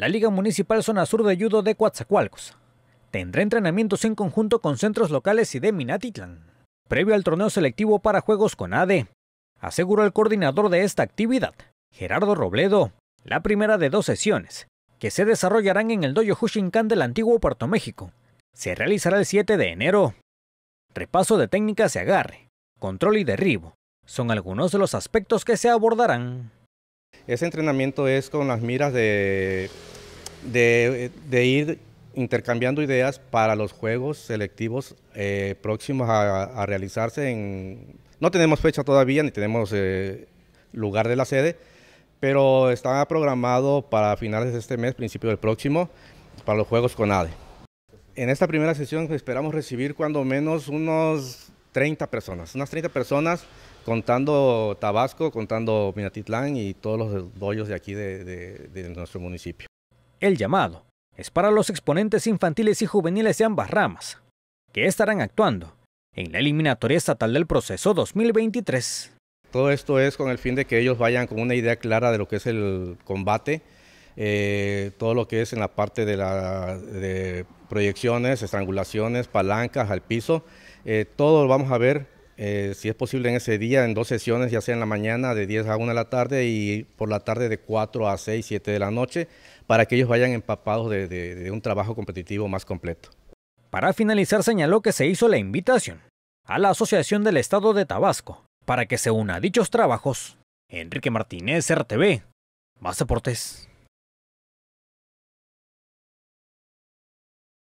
La Liga Municipal Zona Sur de Judo de Coatzacoalcos tendrá entrenamientos en conjunto con centros locales y de Minatitlán, previo al torneo selectivo para juegos con ADE, aseguró el coordinador de esta actividad, Gerardo Robledo, la primera de dos sesiones, que se desarrollarán en el Dojo Hushinkan del antiguo Puerto México. Se realizará el 7 de enero. Repaso de técnicas de agarre, control y derribo son algunos de los aspectos que se abordarán. Ese entrenamiento es con las miras de, de, ir intercambiando ideas para los juegos selectivos eh, próximos a, realizarse. no tenemos fecha todavía ni tenemos eh, lugar de la sede, pero está programado para finales de este mes, principio del próximo, para los juegos con ADE. En esta primera sesión esperamos recibir cuando menos unos 30 personas, unas 30 personas contando Tabasco, contando Minatitlán y todos los bollos de aquí de, de nuestro municipio. El llamado es para los exponentes infantiles y juveniles de ambas ramas, que estarán actuando en la eliminatoria estatal del proceso 2023. Todo esto es con el fin de que ellos vayan con una idea clara de lo que es el combate, eh, todo lo que es en la parte de, proyecciones, estrangulaciones, palancas al piso, eh, todo lo vamos a ver eh, si es posible en ese día, en dos sesiones, ya sea en la mañana de 10 a 1 de la tarde y por la tarde de 4 a 6, 7 de la noche, para que ellos vayan empapados de, un trabajo competitivo más completo. Para finalizar, señaló que se hizo la invitación a la Asociación del Estado de Tabasco para que se una a dichos trabajos. Enrique Martínez, RTV. Más Deportes.